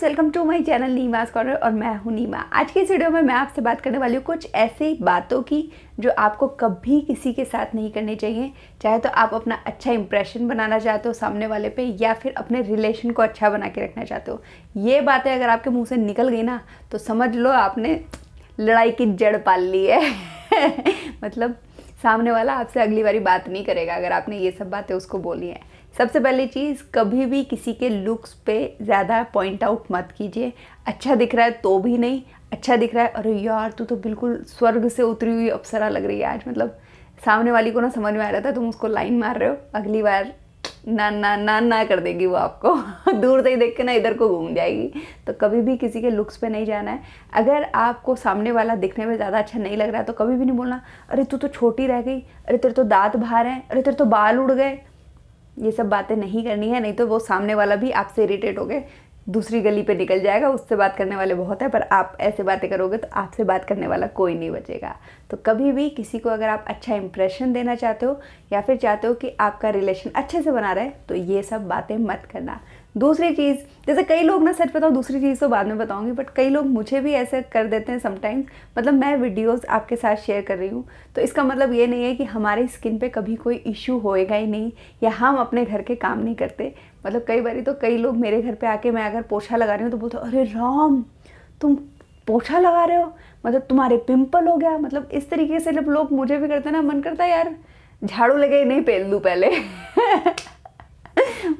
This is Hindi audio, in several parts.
Friends welcome to my channel Neema scholar और मैं हूं नीमा आज के इस वीडियो में मैं आपसे बात करने वाली हूँ कुछ ऐसी बातों की जो आपको कभी किसी के साथ नहीं करनी चाहिए चाहे तो आप अपना अच्छा इंप्रेशन बनाना चाहते हो सामने वाले पे या फिर अपने रिलेशन को अच्छा बना के रखना चाहते हो ये बातें अगर आपके मुँह से निकल गई ना तो समझ लो आपने लड़ाई की जड़ पाल ली है मतलब सामने वाला आपसे अगली बारी बात नहीं करेगा अगर आपने ये सब बातें उसको बोली हैं सबसे पहली चीज़ कभी भी किसी के लुक्स पे ज़्यादा पॉइंट आउट मत कीजिए अच्छा दिख रहा है तो भी नहीं अच्छा दिख रहा है अरे यार तू तो बिल्कुल स्वर्ग से उतरी हुई अप्सरा लग रही है आज मतलब सामने वाली को ना समझ में आ रहा था तुम उसको लाइन मार रहे हो अगली बार ना ना ना ना कर देगी वो आपको दूर से ही देख के ना इधर को घूम जाएगी तो कभी भी किसी के लुक्स पे नहीं जाना है अगर आपको सामने वाला दिखने में ज़्यादा अच्छा नहीं लग रहा है तो कभी भी नहीं बोलना अरे तू तो छोटी रह गई अरे तेरे तो दांत बाहर हैं अरे तेरे तो बाल उड़ गए ये सब बातें नहीं करनी है नहीं तो वो सामने वाला भी आपसे इरीटेट हो गए दूसरी गली पे निकल जाएगा उससे बात करने वाले बहुत है पर आप ऐसे बातें करोगे तो आपसे बात करने वाला कोई नहीं बचेगा तो कभी भी किसी को अगर आप अच्छा इंप्रेशन देना चाहते हो या फिर चाहते हो कि आपका रिलेशन अच्छे से बना रहे तो ये सब बातें मत करना दूसरी चीज़ जैसे कई लोग ना सच बताऊँ दूसरी चीज़ तो बाद में बताऊँगी बट कई लोग मुझे भी ऐसे कर देते हैं समटाइम्स मतलब मैं वीडियोस आपके साथ शेयर कर रही हूँ तो इसका मतलब ये नहीं है कि हमारे स्किन पे कभी कोई इशू होएगा ही नहीं या हम अपने घर के काम नहीं करते मतलब कई बार तो कई लोग मेरे घर पर आके मैं अगर पोछा लगा रही हूँ तो बोलते अरे राम तुम पोछा लगा रहे हो मतलब तुम्हारे पिंपल हो गया मतलब इस तरीके से जब लोग मुझे भी करते ना मन करता है यार झाड़ू लगे नहीं पहल दूँ पहले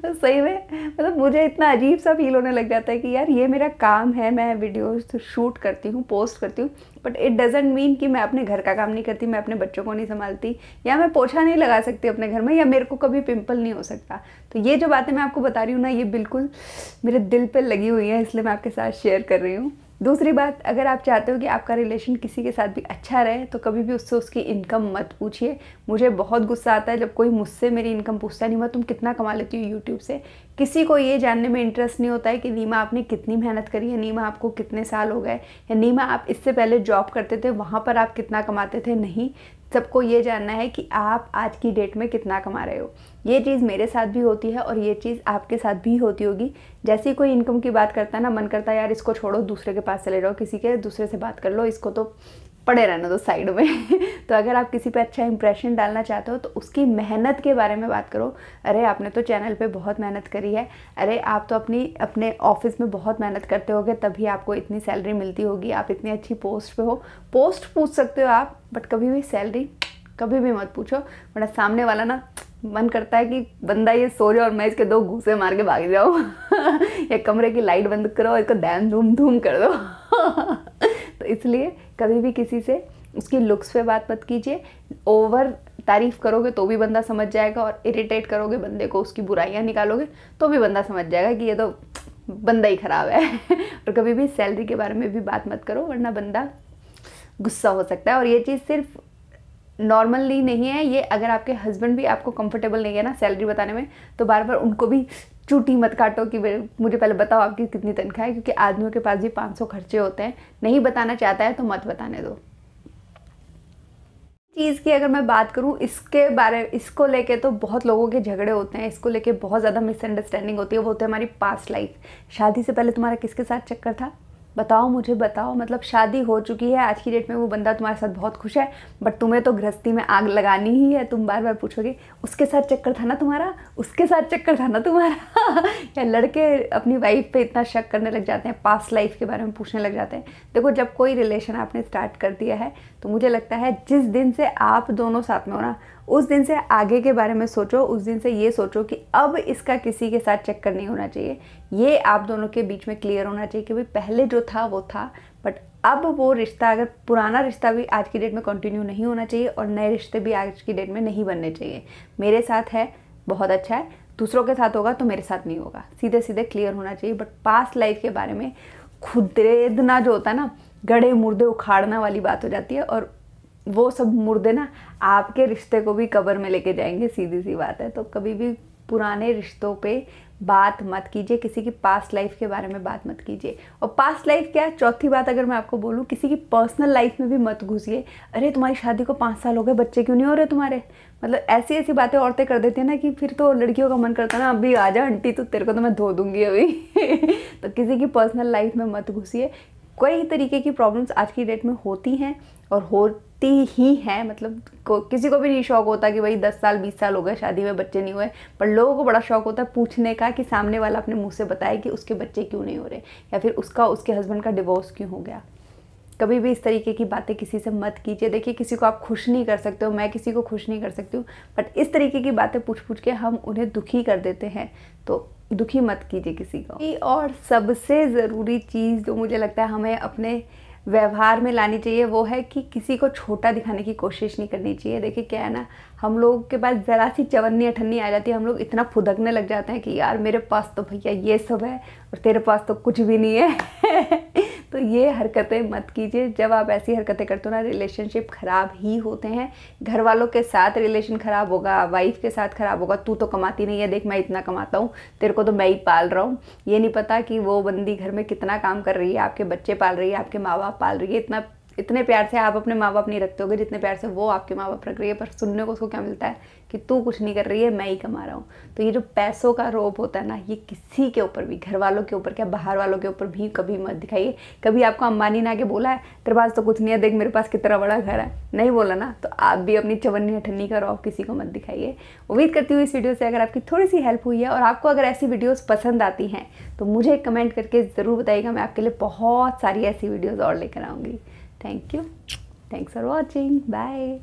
सही में मतलब मुझे इतना अजीब सा फील होने लग जाता है कि यार ये मेरा काम है मैं वीडियोस शूट करती हूँ पोस्ट करती हूँ बट इट डजेंट मीन कि मैं अपने घर का काम नहीं करती मैं अपने बच्चों को नहीं संभालती या मैं पोछा नहीं लगा सकती अपने घर में या मेरे को कभी पिंपल नहीं हो सकता तो ये जो बातें मैं आपको बता रही हूँ ना ये बिल्कुल मेरे दिल पर लगी हुई है इसलिए मैं आपके साथ शेयर कर रही हूँ दूसरी बात अगर आप चाहते हो कि आपका रिलेशन किसी के साथ भी अच्छा रहे तो कभी भी उससे उसकी इनकम मत पूछिए मुझे बहुत गुस्सा आता है जब कोई मुझसे मेरी इनकम पूछता है नीमा तुम कितना कमा लेती हो यूट्यूब से किसी को ये जानने में इंटरेस्ट नहीं होता है कि नीमा आपने कितनी मेहनत करी है नीमा आपको कितने साल हो गए या नीमा आप इससे पहले जॉब करते थे वहाँ पर आप कितना कमाते थे नहीं सबको ये जानना है कि आप आज की डेट में कितना कमा रहे हो ये चीज़ मेरे साथ भी होती है और ये चीज़ आपके साथ भी होती होगी जैसे ही कोई इनकम की बात करता है ना मन करता है यार इसको छोड़ो दूसरे के पास चले जाओ किसी के दूसरे से बात कर लो इसको तो पड़े रहना दो साइड में तो अगर आप किसी पे अच्छा इंप्रेशन डालना चाहते हो तो उसकी मेहनत के बारे में बात करो अरे आपने तो चैनल पे बहुत मेहनत करी है अरे आप तो अपनी अपने ऑफिस में बहुत मेहनत करते होगे तभी आपको इतनी सैलरी मिलती होगी आप इतनी अच्छी पोस्ट पे हो पोस्ट पूछ सकते हो आप बट कभी भी सैलरी कभी भी मत पूछो बड़ा सामने वाला ना मन करता है कि बंदा ये सो जाए और मैं इसके दो घूसे मार के भाग जाऊँ या कमरे की लाइट बंद करो इसको दैम धूम धूम कर दो इसलिए कभी भी किसी से उसकी लुक्स पे बात मत कीजिए ओवर तारीफ़ करोगे तो भी बंदा समझ जाएगा और इरिटेट करोगे बंदे को उसकी बुराइयाँ निकालोगे तो भी बंदा समझ जाएगा कि ये तो बंदा ही ख़राब है और कभी भी सैलरी के बारे में भी बात मत करो वरना बंदा गुस्सा हो सकता है और ये चीज़ सिर्फ नॉर्मली नहीं है ये अगर आपके हस्बैंड भी आपको कंफर्टेबल नहीं है ना सैलरी बताने में तो बार बार उनको भी चूटी मत काटो कि मुझे पहले बताओ आपकी कितनी तनख्वाह है क्योंकि आदमियों के पास भी 500 खर्चे होते हैं नहीं बताना चाहता है तो मत बताने दो चीज़ की अगर मैं बात करूँ इसके बारे इसको लेके तो बहुत लोगों के झगड़े होते हैं इसको लेके बहुत ज़्यादा मिसअंडरस्टैंडिंग होती है वो होते हैं हमारी पास्ट लाइफ शादी से पहले तुम्हारा किसके साथ चक्कर था बताओ मुझे बताओ मतलब शादी हो चुकी है आज की डेट में वो बंदा तुम्हारे साथ बहुत खुश है बट तुम्हें तो गृहस्थी में आग लगानी ही है तुम बार बार पूछोगे उसके साथ चक्कर था ना तुम्हारा उसके साथ चक्कर था ना तुम्हारा या लड़के अपनी वाइफ पे इतना शक करने लग जाते हैं पास्ट लाइफ के बारे में पूछने लग जाते हैं देखो जब कोई रिलेशन आपने स्टार्ट कर दिया है तो मुझे लगता है जिस दिन से आप दोनों साथ में हो ना उस दिन से आगे के बारे में सोचो उस दिन से ये सोचो कि अब इसका किसी के साथ चक्कर नहीं होना चाहिए ये आप दोनों के बीच में क्लियर होना चाहिए कि भाई पहले जो था वो था बट अब वो रिश्ता अगर पुराना रिश्ता भी आज की डेट में कंटिन्यू नहीं होना चाहिए और नए रिश्ते भी आज की डेट में नहीं बनने चाहिए मेरे साथ है बहुत अच्छा है दूसरों के साथ होगा तो मेरे साथ नहीं होगा सीधे सीधे क्लियर होना चाहिए बट पास्ट लाइफ के बारे में खुदरेदना जो होता है ना गड़े मुर्दे उखाड़ना वाली बात हो जाती है और वो सब मुर्दे ना आपके रिश्ते को भी कबर में लेके जाएंगे सीधी सी बात है तो कभी भी पुराने रिश्तों पे बात मत कीजिए किसी की पास्ट लाइफ के बारे में बात मत कीजिए और पास्ट लाइफ क्या है चौथी बात अगर मैं आपको बोलूँ किसी की पर्सनल लाइफ में भी मत घुसिए अरे तुम्हारी शादी को पाँच साल हो गए बच्चे क्यों नहीं हो रहे तुम्हारे मतलब ऐसी ऐसी बातें औरतें कर देती हैं ना कि फिर तो लड़कियों का मन करता ना अभी आ जा आंटी तो तेरे को तो मैं धो दूंगी अभी तो किसी की पर्सनल लाइफ में मत घुसिए कई तरीके की प्रॉब्लम्स आज की डेट में होती हैं और हो सकती ही है मतलब को, किसी को भी नहीं शौक होता कि भाई दस साल बीस साल हो गए शादी में बच्चे नहीं हुए पर लोगों को बड़ा शौक होता है पूछने का कि सामने वाला अपने मुंह से बताए कि उसके बच्चे क्यों नहीं हो रहे या फिर उसका उसके हस्बैंड का डिवोर्स क्यों हो गया कभी भी इस तरीके की बातें किसी से मत कीजिए देखिए किसी को आप खुश नहीं कर सकते हो मैं किसी को खुश नहीं कर सकती हूँ बट इस तरीके की बातें पूछ पूछ के हम उन्हें दुखी कर देते हैं तो दुखी मत कीजिए किसी को और सबसे ज़रूरी चीज़ जो मुझे लगता है हमें अपने व्यवहार में लानी चाहिए वो है कि किसी को छोटा दिखाने की कोशिश नहीं करनी चाहिए देखिए क्या है ना हम लोग के पास ज़रा सी चवन्नी अठन्नी आ जाती है हम लोग इतना फुदकने लग जाते हैं कि यार मेरे पास तो भैया ये सब है और तेरे पास तो कुछ भी नहीं है तो ये हरकतें मत कीजिए जब आप ऐसी हरकतें करते हो ना रिलेशनशिप ख़राब ही होते हैं घर वालों के साथ रिलेशन ख़राब होगा वाइफ के साथ ख़राब होगा तू तो कमाती नहीं है देख मैं इतना कमाता हूँ तेरे को तो मैं ही पाल रहा हूँ ये नहीं पता कि वो बंदी घर में कितना काम कर रही है आपके बच्चे पाल रही है आपके माँ बाप पाल रही है इतना इतने प्यार से आप अपने माँ बाप नहीं रखते होगे जितने प्यार से वो आपके माँ बाप रख रही है पर सुनने को उसको क्या मिलता है कि तू कुछ नहीं कर रही है मैं ही कमा रहा हूँ तो ये जो पैसों का रोप होता है ना ये किसी के ऊपर भी घर वालों के ऊपर क्या बाहर वालों के ऊपर भी कभी मत दिखाइए कभी आपको अंबानी ने आके बोला है तेरे पास तो कुछ नहीं है देख मेरे पास कितना बड़ा घर है नहीं बोला ना तो आप भी अपनी चवन्नी अठन्नी का रोप किसी को मत दिखाइए उम्मीद करती हूँ इस वीडियो से अगर आपकी थोड़ी सी हेल्प हुई है और आपको अगर ऐसी वीडियोज़ पसंद आती हैं तो मुझे कमेंट करके ज़रूर बताइएगा मैं आपके लिए बहुत सारी ऐसी वीडियोज़ और लेकर आऊँगी Thank you. Thanks for watching. Bye.